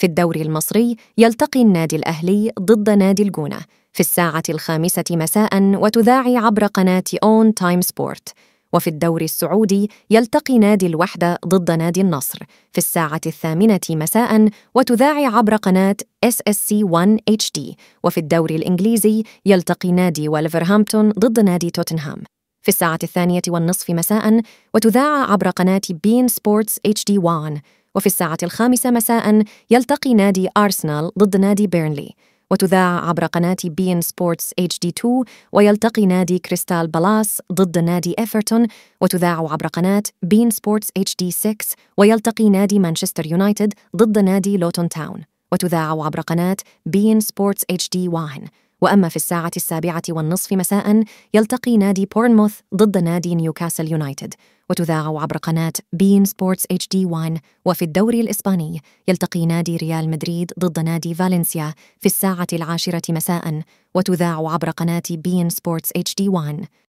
في الدوري المصري يلتقي النادي الأهلي ضد نادي الجونة في الساعة الخامسة مساء وتذاعي عبر قناة أون تايم سبورت وفي الدوري السعودي يلتقي نادي الوحدة ضد نادي النصر في الساعة الثامنة مساء وتذاعي عبر قناة SSC1 HD وفي الدوري الإنجليزي يلتقي نادي ولفرهامبتون ضد نادي توتنهام في الساعة الثانية والنصف مساء وتذاع عبر قناة بين سبورتس HD1 وفي الساعة الخامسة مساء يلتقي نادي أرسنال ضد نادي بيرنلي وتذاع عبر قناة بين سبورتس اتش دي 2 ويلتقي نادي كريستال بالاس ضد نادي ايفرتون وتذاع عبر قناة بين سبورتس اتش دي 6 ويلتقي نادي مانشستر يونايتد ضد نادي لوتون تاون وتذاع عبر قناة بين سبورتس اتش دي 1 وأما في الساعة السابعة والنصف مساء يلتقي نادي بورنموث ضد نادي نيوكاسل يونايتد وتذاع عبر قناة بين سبورتس اتش دي 1 وفي الدوري الإسباني يلتقي نادي ريال مدريد ضد نادي فالنسيا في الساعة العاشرة مساء وتذاع عبر قناة بين سبورتس اتش دي 1